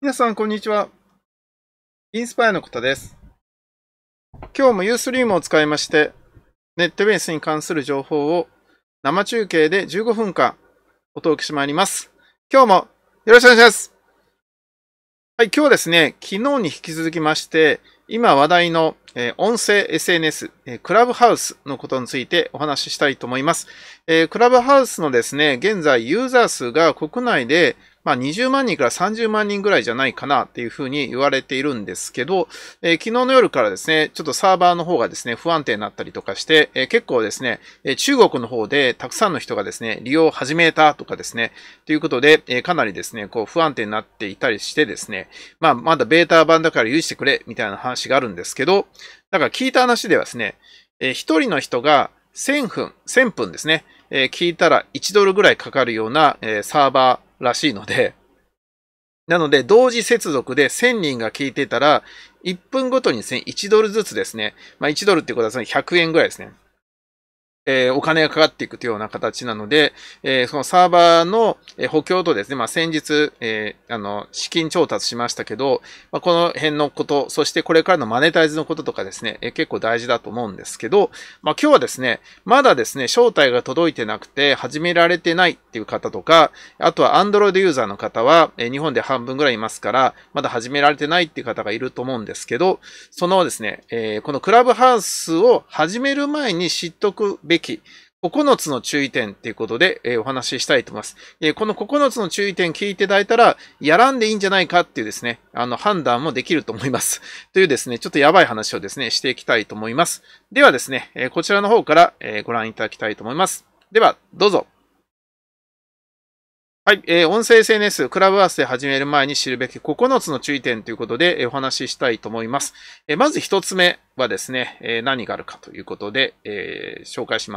皆さん、こんにちは。インスパイアのことです。今日もユースリームを使いまして、ネットベースに関する情報を生中継で15分間お届けしてまいります。今日もよろしくお願いします。はい、今日はですね、昨日に引き続きまして、今話題の音声 SNS、クラブハウスのことについてお話ししたいと思います。クラブハウスのですね、現在ユーザー数が国内でまあ、20万人から30万人ぐらいじゃないかなっていうふうに言われているんですけど、えー、昨日の夜からですね、ちょっとサーバーの方がですね、不安定になったりとかして、えー、結構ですね、え中国の方でたくさんの人がですね、利用を始めたとかですね、ということで、えかなりですね、こう不安定になっていたりしてですね、まあ、まだベータ版だから許してくれみたいな話があるんですけど、だから聞いた話ではですね、えー、1人の人が1000分、1000分ですね、えー、聞いたら1ドルぐらいかかるような、えー、サーバー、らしいので、なので、同時接続で1000人が聞いてたら、1分ごとに1ドルずつですね、まあ1ドルってことはその100円ぐらいですね。えお金がかかっていくというような形なので、えそのサーバーの補強とですね、まあ、先日、えあの、資金調達しましたけど、まあ、この辺のこと、そしてこれからのマネタイズのこととかですね、え結構大事だと思うんですけど、まあ、今日はですね、まだですね、招待が届いてなくて始められてないっていう方とか、あとは Android ユーザーの方は、え日本で半分ぐらいいますから、まだ始められてないっていう方がいると思うんですけど、そのですね、えこのクラブハウスを始める前に知っとくべきべき9つの注意点っていうことで、えー、お話ししたいと思います、えー、この9つの注意点聞いていただいたら、やらんでいいんじゃないかっていうですね、あの判断もできると思います。というですね、ちょっとやばい話をですね、していきたいと思います。ではですね、えー、こちらの方から、えご覧いただきたいと思います。では、どうぞ。はい、えー、音声 SNS、クラブアースで始める前に知るべき9つの注意点ということで、えー、お話ししたいと思います。えー、まず1つ目はですね、えー、何があるかということで、えー、紹介します。